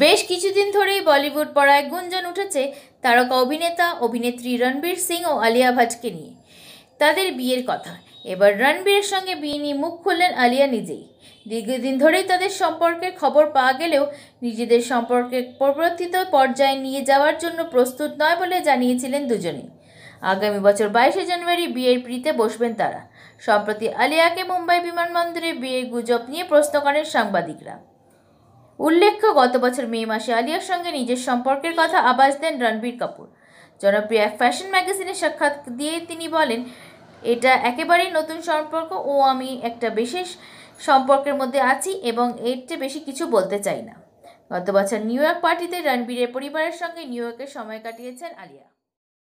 বেশ কিছুদিন ধরেই বলিউড পড়ায় গুঞ্জন উঠেছে তারকা অভিনেতা অভিনেত্রী রণবীর সিং ও আলিয়া ভাটকে নিয়ে তাদের বিয়ের কথা এবার রণবীরের সঙ্গে বিয়ে নিয়ে মুখ খুললেন আলিয়া নিজেই দীর্ঘদিন ধরেই তাদের সম্পর্কের খবর পাওয়া গেলেও নিজেদের সম্পর্কে পরবর্তীত পর্যায়ে নিয়ে যাওয়ার জন্য প্রস্তুত নয় বলে জানিয়েছিলেন দুজনেই আগামী বছর বাইশে জানুয়ারি বিয়ের পিড়িতে বসবেন তারা সম্প্রতি আলিয়াকে মুম্বাই বিমানবন্দরে বিয়ের গুজব নিয়ে প্রশ্ন করেন সাংবাদিকরা উল্লেখ্য গত বছর মে মাসে আলিয়ার সঙ্গে নিজের সম্পর্কের কথা আবাস দেন রণবীর কাপুর জনপ্রিয় এক ফ্যাশন ম্যাগাজিনে সাক্ষাৎ দিয়ে তিনি বলেন এটা একেবারেই নতুন সম্পর্ক ও আমি একটা বিশেষ সম্পর্কের মধ্যে আছি এবং এর চেয়ে বেশি কিছু বলতে চাই না গত বছর নিউ ইয়র্ক পার্টিতে রণবীরের পরিবারের সঙ্গে নিউ ইয়র্কে সময় কাটিয়েছেন আলিয়া